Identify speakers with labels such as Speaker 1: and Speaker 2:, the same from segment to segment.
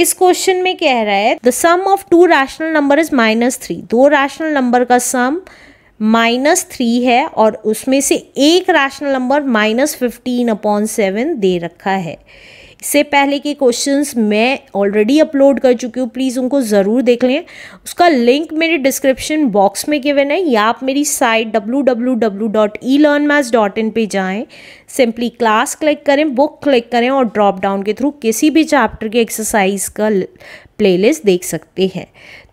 Speaker 1: इस क्वेश्चन में कह रहा है the sum of two rational number is minus three दो रैशनल नंबर का सम माइनस थ्री है और उसमें से एक rational number minus fifteen upon seven दे रखा है इससे पहले के क्वेश्चंस मैं ऑलरेडी अपलोड कर चुकी हूँ प्लीज़ उनको ज़रूर देख लें उसका लिंक मेरे डिस्क्रिप्शन बॉक्स में गिवन है या आप मेरी साइट डब्ल्यू पे जाएं सिंपली क्लास क्लिक करें बुक क्लिक करें और ड्रॉप डाउन के थ्रू किसी भी चैप्टर के एक्सरसाइज का प्लेलिस्ट देख सकते हैं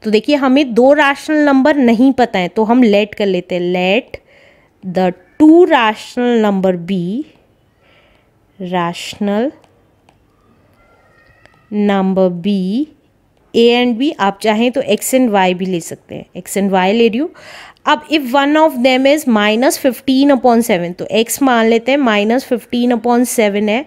Speaker 1: तो देखिए हमें दो राशनल नंबर नहीं पता है तो हम लेट कर लेते हैं let the two rational number be rational number be A and B आप चाहें तो एक्स एंड वाई भी ले सकते हैं एक्स एंड वाई ले रही हूँ अब if one of them is minus fifteen upon seven तो एक्स मान लेते हैं माइनस फिफ्टीन अपॉन सेवन है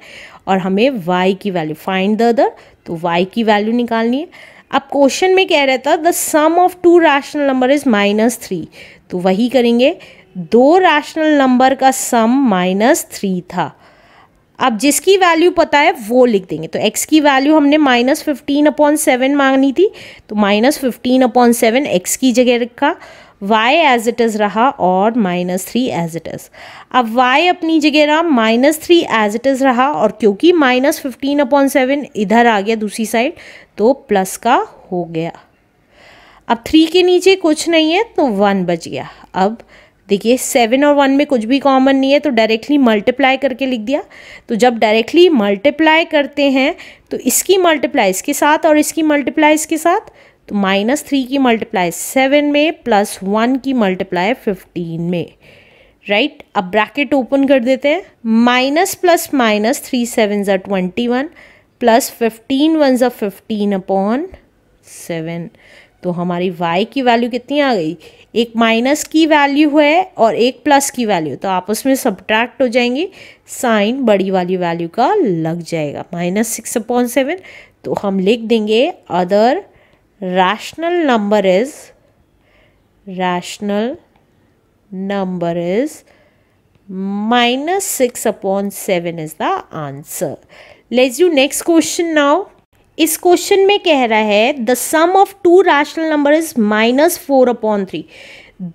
Speaker 1: और हमें वाई की वैल्यू फाइंड द अदर तो वाई की वैल्यू निकालनी है अब क्वेश्चन में कह रहा था the sum of two rational number is minus three तो वही करेंगे दो रैशनल नंबर का सम माइनस थ्री था अब जिसकी वैल्यू पता है वो लिख देंगे तो एक्स की वैल्यू हमने माइनस फिफ्टीन अपॉन सेवन मांगनी थी तो minus fifteen upon seven X की जगह रखा वाई एज इट इज़ रहा और minus three as it is अब वाई अपनी जगह रहा minus three as it is रहा और क्योंकि माइनस फिफ्टीन अपॉन सेवन इधर आ गया दूसरी साइड तो प्लस का हो गया अब थ्री के नीचे कुछ नहीं है तो वन बच गया अब देखिए सेवन और वन में कुछ भी कॉमन नहीं है तो डायरेक्टली मल्टीप्लाई करके लिख दिया तो जब डायरेक्टली मल्टीप्लाई करते हैं तो इसकी मल्टीप्लाई इसके साथ और इसकी मल्टीप्लाई इसके साथ तो माइनस थ्री की मल्टीप्लाई सेवन में प्लस वन की मल्टीप्लाई फिफ्टीन में राइट right? अब ब्रैकेट ओपन कर देते हैं minus plus minus three seven ज twenty one plus fifteen one ज फिफ्टीन अपॉन सेवन तो हमारी y की वैल्यू कितनी आ गई एक माइनस की वैल्यू है और एक प्लस की वैल्यू तो आपस में सब्ट्रैक्ट हो जाएंगे साइन बड़ी वाली वैल्यू का लग जाएगा माइनस सिक्स अपॉन सेवन तो हम लिख देंगे other rational number is rational number is minus six upon seven is the answer Let's do next question now इस क्वेश्चन में कह रहा है the sum of two rational number is minus four upon three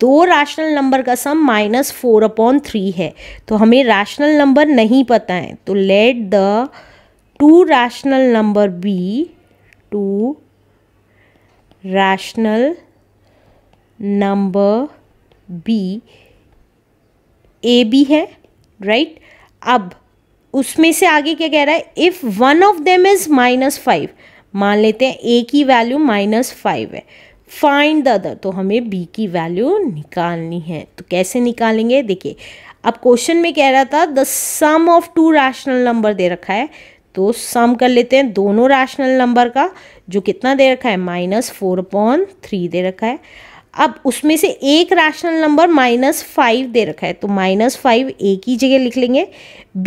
Speaker 1: दो रैशनल नंबर का sum minus four upon three है तो हमें रैशनल नंबर नहीं पता है तो let the two rational number be two rational number be A B है राइट right? अब उसमें से आगे क्या कह रहा है if one of them is minus five मान लेते हैं ए की वैल्यू माइनस फाइव है फाइंड द अदर तो हमें बी की वैल्यू निकालनी है तो कैसे निकालेंगे देखिए अब क्वेश्चन में कह रहा था the sum of two rational number दे रखा है तो सम कर लेते हैं दोनों रैशनल नंबर का जो कितना दे रखा है माइनस फोर पॉइंट थ्री दे रखा है अब उसमें से एक रैशनल नंबर माइनस फाइव दे रखा है तो माइनस फाइव एक ही जगह लिख लेंगे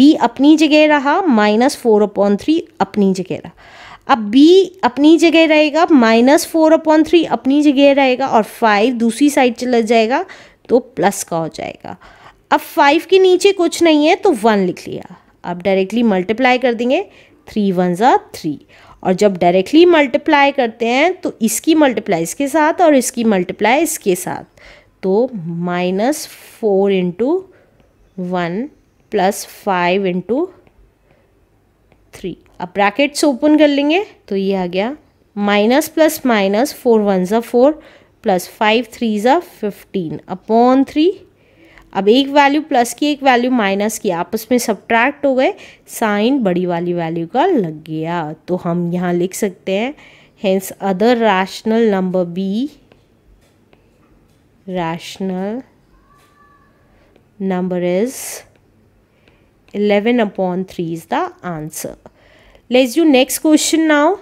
Speaker 1: बी अपनी जगह रहा माइनस फोर अपॉन थ्री अपनी जगह रहा अब बी अपनी जगह रहेगा माइनस फोर अपॉन थ्री अपनी जगह रहेगा और फाइव दूसरी साइड चला जाएगा तो प्लस का हो जाएगा अब फाइव के नीचे कुछ नहीं है तो वन लिख लिया अब डायरेक्टली मल्टीप्लाई कर देंगे थ्री वन ज़ा थ्री और जब डायरेक्टली मल्टीप्लाई करते हैं तो इसकी मल्टीप्लाई इसके साथ और इसकी मल्टीप्लाई इसके साथ तो minus four into one plus five into three अब ब्रैकेट्स ओपन कर लेंगे तो ये आ गया minus plus minus four one ज़ा फोर प्लस फाइव थ्री ज़ा फिफ्टीन अपॉन थ्री अब एक वैल्यू प्लस की एक वैल्यू माइनस की आपस में सब्ट्रैक्ट हो गए साइन बड़ी वाली वैल्यू का लग गया तो हम यहाँ लिख सकते हैं hence other rational number B rational number is eleven upon three is the answer let's you next question now